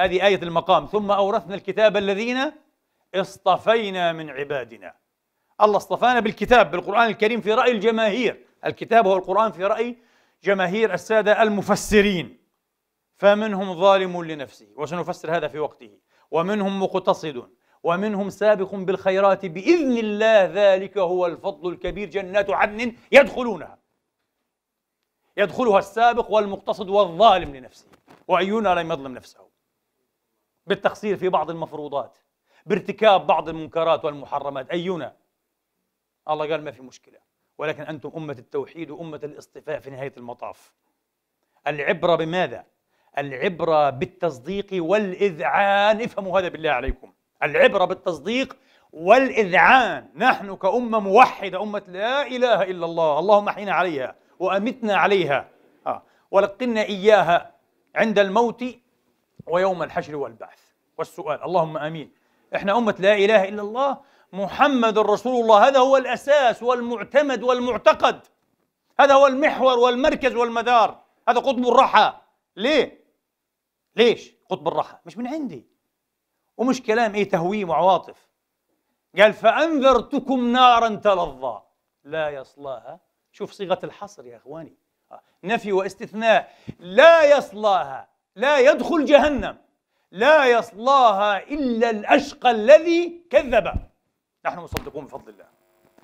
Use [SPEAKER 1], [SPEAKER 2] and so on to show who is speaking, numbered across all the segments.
[SPEAKER 1] هذه آية المقام ثم أورثنا الكتاب الذين اصطفينا من عبادنا الله اصطفانا بالكتاب بالقرآن الكريم في رأي الجماهير الكتاب هو القرآن في رأي جماهير السادة المفسرين فمنهم ظالم لنفسه وسنفسر هذا في وقته ومنهم مقتصد ومنهم سابق بالخيرات بإذن الله ذلك هو الفضل الكبير جنات عدن يدخلونها يدخلها السابق والمقتصد والظالم لنفسه وأينا لم يظلم نفسه بالتقصير في بعض المفروضات بارتكاب بعض المنكرات والمحرمات أينا الله قال ما في مشكلة ولكن أنتم أمة التوحيد وأمة الاصطفاء في نهاية المطاف العبرة بماذا؟ العبرة بالتصديق والإذعان افهموا هذا بالله عليكم العبرة بالتصديق والإذعان نحن كأمة موحدة أمة لا إله إلا الله اللهم أحينا عليها وأمتنا عليها آه. ولقنا إياها عند الموت ويوم الحشر والبعث والسؤال اللهم امين احنا امه لا اله الا الله محمد رسول الله هذا هو الاساس والمعتمد والمعتقد هذا هو المحور والمركز والمدار هذا قطب الرحى ليه ليش قطب الرحى مش من عندي ومش كلام ايه تهويم وعواطف قال فانذرتكم نارا تلظى لا يصلاها شوف صيغه الحصر يا اخواني آه، نفي واستثناء لا يصلاها لا يدخل جهنم لا يصلاها إلا الأشقى الذي كذب نحن مصدقون بفضل الله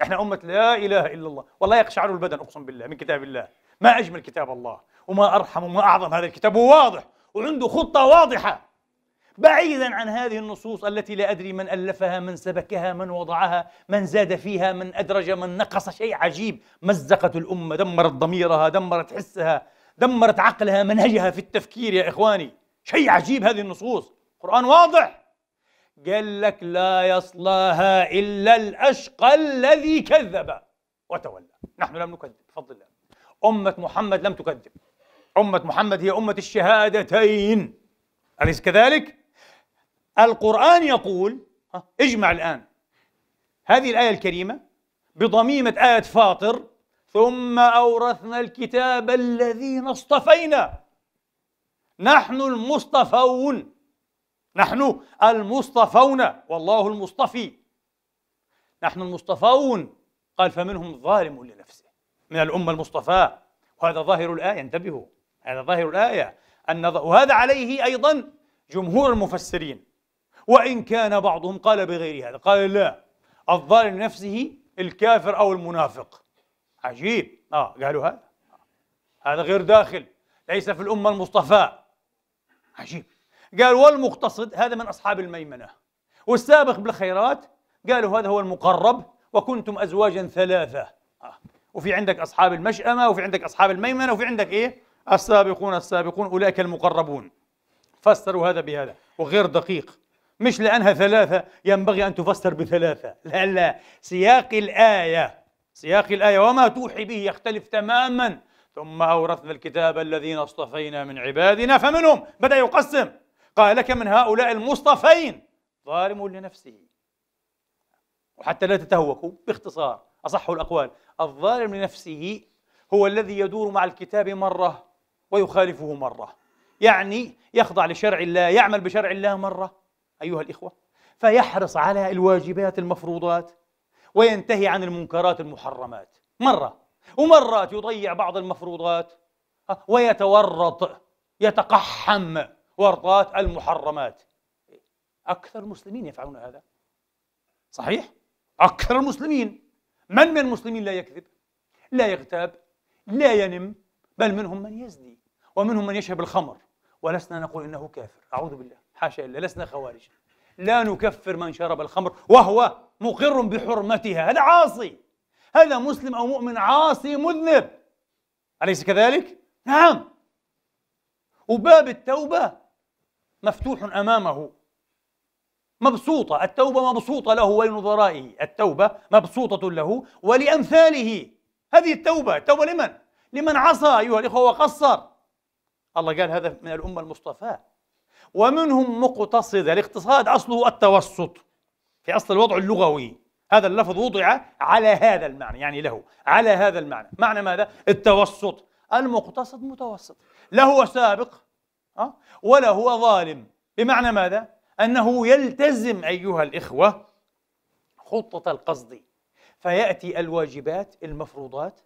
[SPEAKER 1] احنا أمة لا إله إلا الله والله يقشعر البدن أقسم بالله من كتاب الله ما أجمل كتاب الله وما أرحم وما أعظم هذا الكتاب هو واضح وعنده خطة واضحة بعيدا عن هذه النصوص التي لا ادري من الفها من سبكها من وضعها من زاد فيها من ادرج من نقص شيء عجيب مزقت الامه دمرت ضميرها دمرت حسها دمرت عقلها منهجها في التفكير يا إخواني شيء عجيب هذه النصوص القران واضح قال لك لا يصلاها إلا الأشقى الذي كذب وتولى نحن لم نكذب بفضل الله أمة محمد لم تكذب أمة محمد هي أمة الشهادتين أليس كذلك؟ القرآن يقول اجمع الآن هذه الآية الكريمة بضميمة آية فاطر ثم أورثنا الكتاب الذين اصطفينا نحن المصطفون نحن المصطفون والله المصطفي نحن المصطفون قال فمنهم ظالم لنفسه من الأمة المصطفاة وهذا ظاهر الآية انتبهوا هذا ظاهر الآية أن وهذا عليه أيضا جمهور المفسرين وإن كان بعضهم قال بغير هذا قال لا الظالم لنفسه الكافر أو المنافق عجيب اه قالوا هذا هذا غير داخل ليس في الامه المصطفى عجيب قال والمقتصد هذا من اصحاب الميمنه والسابق بالخيرات قالوا هذا هو المقرب وكنتم ازواجا ثلاثه آه. وفي عندك اصحاب المشأمه وفي عندك اصحاب الميمنه وفي عندك ايه السابقون السابقون اولئك المقربون فسروا هذا بهذا وغير دقيق مش لانها ثلاثه ينبغي ان تفسر بثلاثه لا لا سياق الايه سياق الآية وما توحي به يختلف تماما ثم أورثنا الكتاب الذين اصطفينا من عبادنا فمنهم بدأ يقسم قال لك من هؤلاء المصطفين ظالم لنفسه وحتى لا تتهوكوا باختصار أصح الأقوال الظالم لنفسه هو الذي يدور مع الكتاب مرة ويخالفه مرة يعني يخضع لشرع الله يعمل بشرع الله مرة أيها الإخوة فيحرص على الواجبات المفروضات وينتهي عن المنكرات المحرمات مرة ومرات يضيع بعض المفروضات ويتورط يتقحم ورطات المحرمات أكثر المسلمين يفعلون هذا صحيح؟ أكثر المسلمين من من المسلمين لا يكذب لا يغتاب لا ينم بل منهم من يزني ومنهم من يشرب الخمر ولسنا نقول إنه كافر أعوذ بالله حاشا إلا لسنا خوارج لا نكفر من شرب الخمر وهو مقر بحرمتها هذا عاصي هذا مسلم أو مؤمن عاصي مذنب أليس كذلك؟ نعم وباب التوبة مفتوح أمامه مبسوطة التوبة مبسوطة له ولنظرائه التوبة مبسوطة له ولأمثاله هذه التوبة التوبة لمن؟ لمن عصى أيها الإخوة وقصر الله قال هذا من الأمة المصطفاة ومنهم مقتصد الاقتصاد أصله التوسط في أصل الوضع اللغوي هذا اللفظ وضع على هذا المعنى يعني له على هذا المعنى معنى ماذا؟ التوسط المقتصد متوسط لا هو سابق آه، ولا هو ظالم بمعنى ماذا؟ أنه يلتزم أيها الإخوة خطة القصد فيأتي الواجبات المفروضات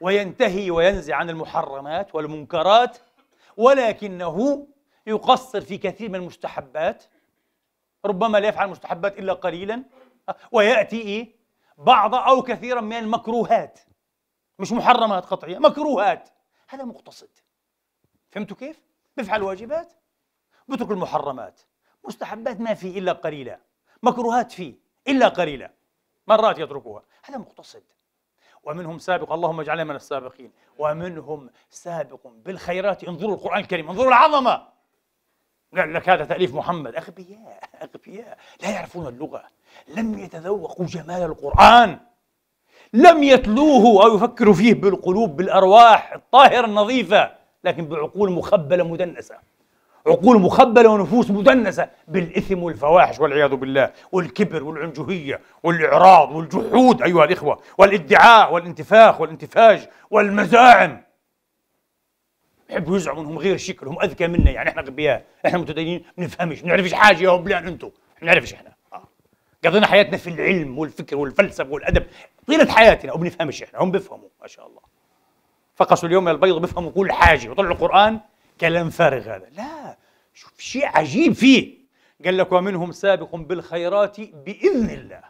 [SPEAKER 1] وينتهي وينزع عن المحرمات والمنكرات ولكنه يقصر في كثير من المستحبات ربما لا يفعل المستحبات إلا قليلا ويأتي إيه؟ بعض أو كثيرا من المكروهات مش محرمات قطعية مكروهات هذا مقتصد فهمتوا كيف؟ بفعل واجبات بترك المحرمات مستحبات ما في إلا قليلة مكروهات في إلا قليلة مرات يتركها هذا مقتصد ومنهم سابق اللهم اجعلنا من السابقين ومنهم سابق بالخيرات انظروا القرآن الكريم انظروا العظمة قال لك هذا تأليف محمد أغبياء أغبياء لا يعرفون اللغة لم يتذوقوا جمال القرآن لم يتلوه أو يفكروا فيه بالقلوب بالأرواح الطاهرة النظيفة لكن بعقول مخبلة مدنسة عقول مخبلة ونفوس مدنسة بالإثم والفواحش والعياذ بالله والكبر والعنجهية والإعراض والجحود أيها الإخوة والادعاء والانتفاخ والانتفاج والمزاعم بحبوا يزعموا انهم غير شكل هم اذكى منا يعني احنا غبياء احنا متدينين ما بنفهمش ما بنعرفش حاجه يا بلان انتم ما بنعرفش احنا آه. قضينا حياتنا في العلم والفكر والفلسفه والادب طيله حياتنا وما بنفهمش احنا هم بيفهموا ما شاء الله فقسوا اليوم البيض بيفهموا كل حاجه وطلعوا القران كلام فارغ هذا لا شوف شيء عجيب فيه قال لك ومنهم سابق بالخيرات باذن الله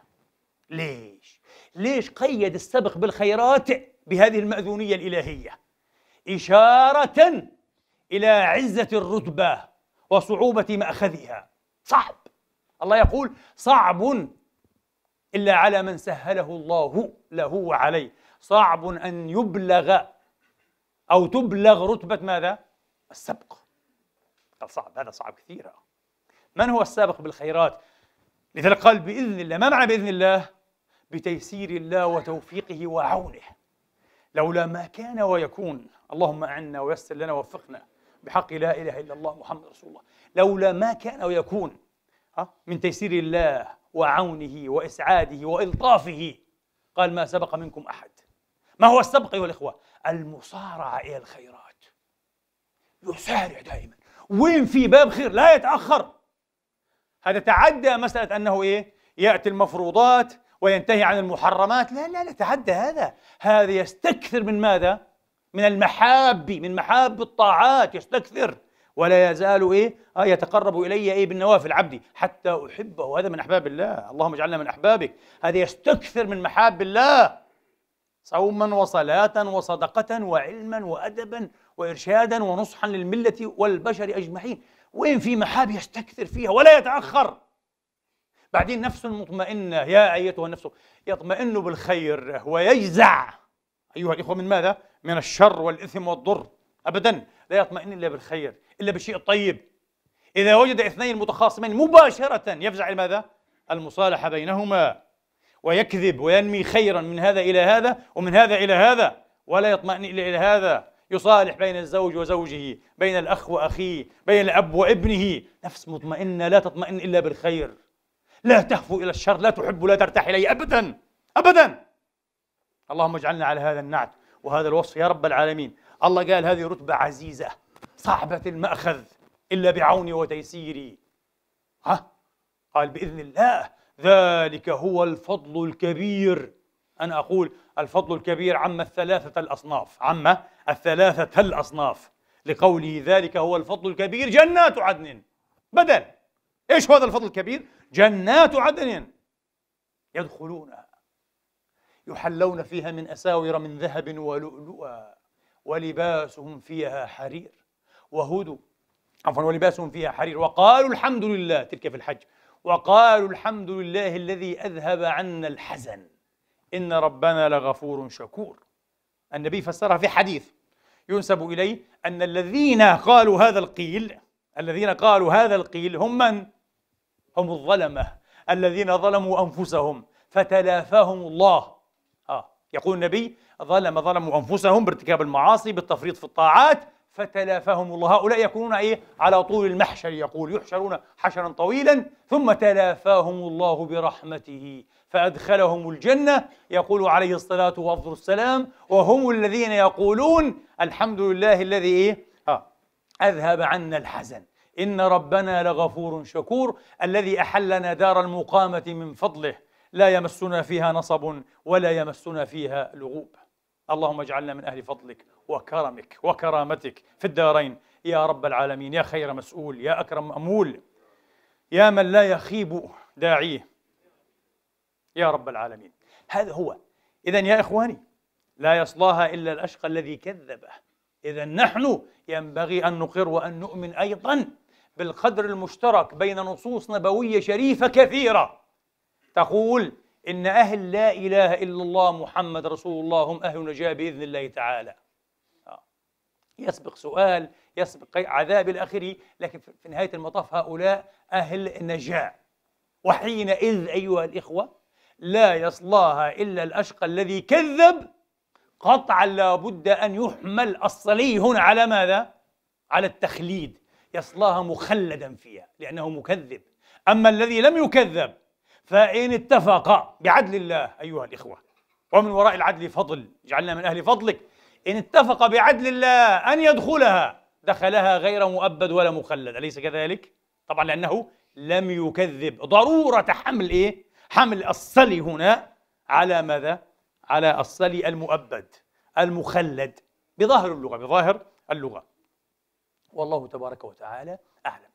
[SPEAKER 1] ليش ليش قيد السبق بالخيرات بهذه الماذونيه الالهيه إشارة إلى عزة الرتبة وصعوبة مأخذها صعب الله يقول صعب إلا على من سهله الله له وعليه صعب أن يبلغ أو تبلغ رتبة ماذا؟ السبق قال صعب هذا صعب كثيرا من هو السابق بالخيرات؟ لذلك قال بإذن الله ما معنى بإذن الله؟ بتيسير الله وتوفيقه وعونه لولا ما كان ويكون اللهم أعنا ويسر لنا ووفقنا بحق لا إله إلا الله محمد رسول الله لولا ما كان ويكون ها من تيسير الله وعونه وإسعاده وإلطافه قال ما سبق منكم أحد ما هو السبق أيها الإخوة المصارعة إلى الخيرات يسارع دائما وين في باب خير لا يتأخر هذا تعدى مسألة أنه إيه يأتي المفروضات وينتهي عن المحرمات لا لا لا تعدى هذا هذا يستكثر من ماذا من المحاب من محاب الطاعات يستكثر ولا يزال ايه آه يتقرب الي ايه بالنوافل عبدي حتى احبه هذا من احباب الله اللهم اجعلنا من احبابك هذا يستكثر من محاب الله صوما وصلاه وصدقه وعلما وادبا وارشادا ونصحا للمله والبشر اجمعين وين في محاب يستكثر فيها ولا يتاخر بعدين نفس مطمئنة يا أيتها النفس يطمئن بالخير ويجزع أيها الإخوة من ماذا؟ من الشر والإثم والضر أبدا لا يطمئن إلا بالخير إلا بالشيء الطيب إذا وجد اثنين متخاصمين مباشرة يفزع ماذا؟ المصالحة بينهما ويكذب وينمي خيرا من هذا إلى هذا ومن هذا إلى هذا ولا يطمئن إلا إلى هذا يصالح بين الزوج وزوجه بين الأخ وأخيه بين الأب وابنه نفس مطمئنة لا تطمئن إلا بالخير لا تهفو إلى الشر لا تحب لا ترتاح إليه أبدا أبدا اللهم اجعلنا على هذا النعت وهذا الوصف يا رب العالمين الله قال هذه رتبة عزيزة صعبة المأخذ إلا بعوني وتيسيري ها قال بإذن الله ذلك هو الفضل الكبير أنا أقول الفضل الكبير عم الثلاثة الأصناف عم الثلاثة الأصناف لقوله ذلك هو الفضل الكبير جنات عدن بدل ايش هذا الفضل الكبير؟ جنات عدن يدخلونها يحلون فيها من اساور من ذهب ولؤلؤا ولباسهم فيها حرير وهدوا عفوا ولباسهم فيها حرير وقالوا الحمد لله تلك في الحج وقالوا الحمد لله الذي اذهب عنا الحزن ان ربنا لغفور شكور النبي فسرها في حديث ينسب اليه ان الذين قالوا هذا القيل الذين قالوا هذا القيل هم من هم الظلمة الذين ظلموا أنفسهم فتلافاهم الله آه يقول النبي ظلم ظلموا أنفسهم بارتكاب المعاصي بالتفريط في الطاعات فتلافاهم الله هؤلاء يكونون إيه على طول المحشر يقول يحشرون حشرا طويلا ثم تلافاهم الله برحمته فأدخلهم الجنة يقول عليه الصلاة والسلام وهم الذين يقولون الحمد لله الذي إيه؟ آه أذهب عنا الحزن إن ربنا لغفور شكور الذي أحلنا دار المقامة من فضله لا يمسنا فيها نصب ولا يمسنا فيها لغوب اللهم اجعلنا من أهل فضلك وكرمك وكرامتك في الدارين يا رب العالمين يا خير مسؤول يا أكرم مأمول يا من لا يخيب داعيه يا رب العالمين هذا هو إذا يا إخواني لا يصلاها إلا الأشقى الذي كذبه إذا نحن ينبغي أن نقر وأن نؤمن أيضا بالقدر المشترك بين نصوص نبوية شريفة كثيرة تقول إن أهل لا إله إلا الله محمد رسول الله هم أهل نجاة بإذن الله تعالى آه. يسبق سؤال يسبق عذاب الأخير لكن في نهاية المطاف هؤلاء أهل نجاة وحينئذ أيها الإخوة لا يصلاها إلا الأشقى الذي كذب قطعا لابد أن يحمل الصلي هنا على ماذا؟ على التخليد يصلاها مخلدا فيها لأنه مكذب أما الذي لم يكذب فإن اتفق بعدل الله أيها الإخوة ومن وراء العدل فضل جعلنا من أهل فضلك إن اتفق بعدل الله أن يدخلها دخلها غير مؤبد ولا مخلد أليس كذلك؟ طبعا لأنه لم يكذب ضرورة حمل إيه؟ حمل الصلي هنا على ماذا؟ على الصلي المؤبد المخلد بظاهر اللغة بظاهر اللغة والله تبارك وتعالى أعلم